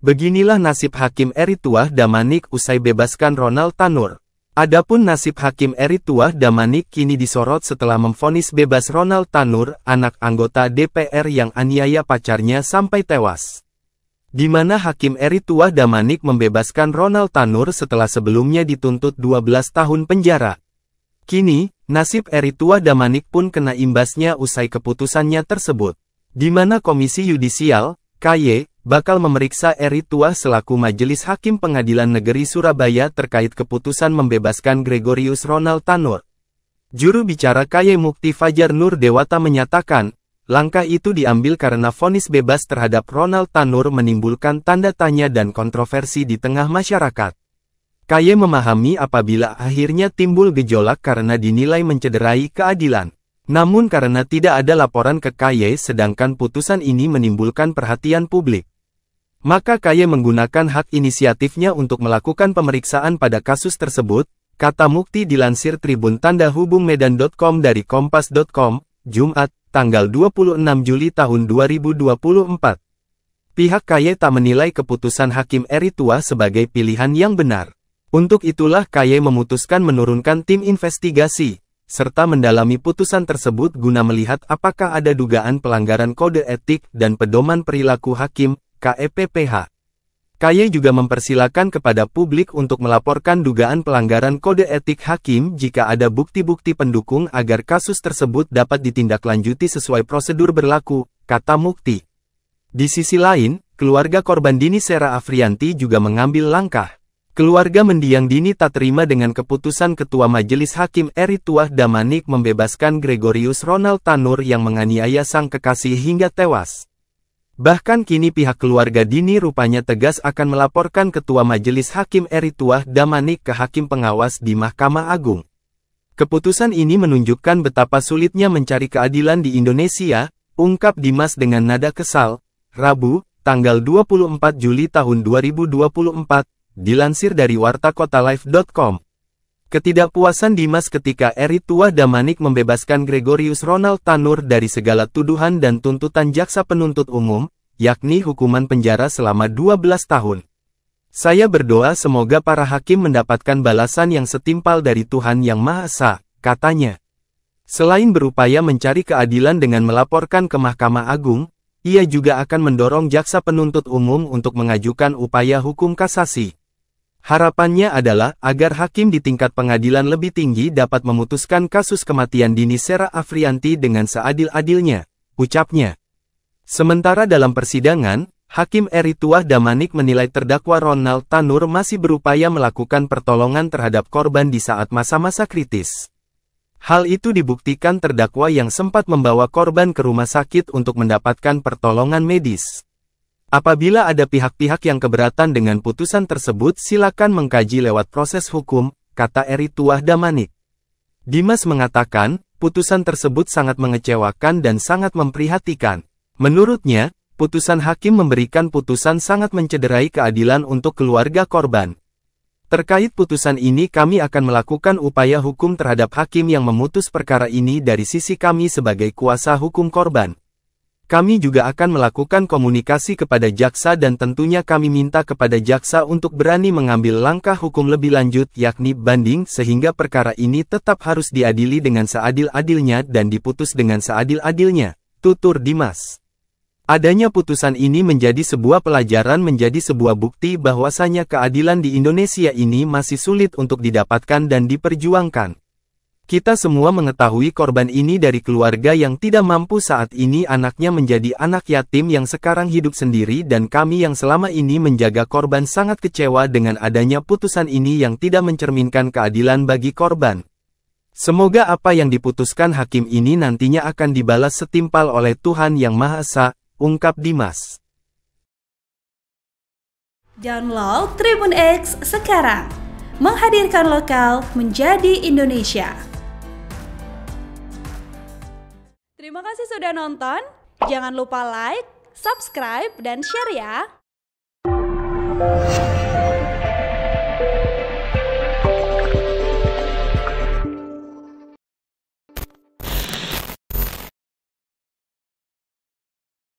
Beginilah nasib Hakim Erituah Damanik usai bebaskan Ronald Tanur. Adapun nasib Hakim Erituah Damanik kini disorot setelah memfonis bebas Ronald Tanur, anak anggota DPR yang aniaya pacarnya sampai tewas. Di mana Hakim Erituah Damanik membebaskan Ronald Tanur setelah sebelumnya dituntut 12 tahun penjara. Kini, nasib Erituah Damanik pun kena imbasnya usai keputusannya tersebut. Di mana Komisi Yudisial, KY, bakal memeriksa Eri Tua selaku Majelis Hakim Pengadilan Negeri Surabaya terkait keputusan membebaskan Gregorius Ronald Tanur. Juru bicara Kaye Mukti Fajar Nur Dewata menyatakan, langkah itu diambil karena vonis bebas terhadap Ronald Tanur menimbulkan tanda tanya dan kontroversi di tengah masyarakat. Kaye memahami apabila akhirnya timbul gejolak karena dinilai mencederai keadilan. Namun karena tidak ada laporan ke Kaye sedangkan putusan ini menimbulkan perhatian publik. Maka Kaye menggunakan hak inisiatifnya untuk melakukan pemeriksaan pada kasus tersebut, kata Mukti dilansir Tribun Tanda Hubung Medan.com dari Kompas.com, Jumat, tanggal 26 Juli tahun 2024. Pihak Kaye tak menilai keputusan Hakim Eri Tua sebagai pilihan yang benar. Untuk itulah Kaye memutuskan menurunkan tim investigasi, serta mendalami putusan tersebut guna melihat apakah ada dugaan pelanggaran kode etik dan pedoman perilaku hakim, KEPPH. KY juga mempersilahkan kepada publik untuk melaporkan dugaan pelanggaran kode etik hakim jika ada bukti-bukti pendukung agar kasus tersebut dapat ditindaklanjuti sesuai prosedur berlaku, kata Mukti. Di sisi lain, keluarga korban Dini Sera Afrianti juga mengambil langkah. Keluarga mendiang Dini tak terima dengan keputusan Ketua Majelis Hakim Eri Tuah Damanik membebaskan Gregorius Ronald Tanur yang menganiaya sang kekasih hingga tewas. Bahkan kini pihak keluarga Dini rupanya tegas akan melaporkan Ketua Majelis Hakim Erituah Damanik ke Hakim Pengawas di Mahkamah Agung. Keputusan ini menunjukkan betapa sulitnya mencari keadilan di Indonesia, ungkap Dimas dengan nada kesal, Rabu, tanggal 24 Juli tahun 2024, dilansir dari wartakotalife.com. Ketidakpuasan Dimas ketika Erituah Damanik membebaskan Gregorius Ronald Tanur dari segala tuduhan dan tuntutan jaksa penuntut umum, yakni hukuman penjara selama 12 tahun. Saya berdoa semoga para hakim mendapatkan balasan yang setimpal dari Tuhan Yang Maha Esa, katanya. Selain berupaya mencari keadilan dengan melaporkan ke Mahkamah Agung, ia juga akan mendorong jaksa penuntut umum untuk mengajukan upaya hukum kasasi. Harapannya adalah agar hakim di tingkat pengadilan lebih tinggi dapat memutuskan kasus kematian Dini Sera Afrianti dengan seadil-adilnya, ucapnya. Sementara dalam persidangan, Hakim Eri Erituah Damanik menilai terdakwa Ronald Tanur masih berupaya melakukan pertolongan terhadap korban di saat masa-masa kritis. Hal itu dibuktikan terdakwa yang sempat membawa korban ke rumah sakit untuk mendapatkan pertolongan medis. Apabila ada pihak-pihak yang keberatan dengan putusan tersebut silakan mengkaji lewat proses hukum, kata Eri Erituah Damanik. Dimas mengatakan, putusan tersebut sangat mengecewakan dan sangat memprihatikan. Menurutnya, putusan hakim memberikan putusan sangat mencederai keadilan untuk keluarga korban. Terkait putusan ini kami akan melakukan upaya hukum terhadap hakim yang memutus perkara ini dari sisi kami sebagai kuasa hukum korban. Kami juga akan melakukan komunikasi kepada jaksa dan tentunya kami minta kepada jaksa untuk berani mengambil langkah hukum lebih lanjut yakni banding sehingga perkara ini tetap harus diadili dengan seadil-adilnya dan diputus dengan seadil-adilnya. Tutur Dimas Adanya putusan ini menjadi sebuah pelajaran menjadi sebuah bukti bahwasanya keadilan di Indonesia ini masih sulit untuk didapatkan dan diperjuangkan. Kita semua mengetahui korban ini dari keluarga yang tidak mampu saat ini anaknya menjadi anak yatim yang sekarang hidup sendiri dan kami yang selama ini menjaga korban sangat kecewa dengan adanya putusan ini yang tidak mencerminkan keadilan bagi korban. Semoga apa yang diputuskan hakim ini nantinya akan dibalas setimpal oleh Tuhan Yang Maha Esa, ungkap Dimas. Download Tribun X sekarang, menghadirkan lokal menjadi Indonesia. Terima kasih sudah nonton, jangan lupa like, subscribe, dan share ya!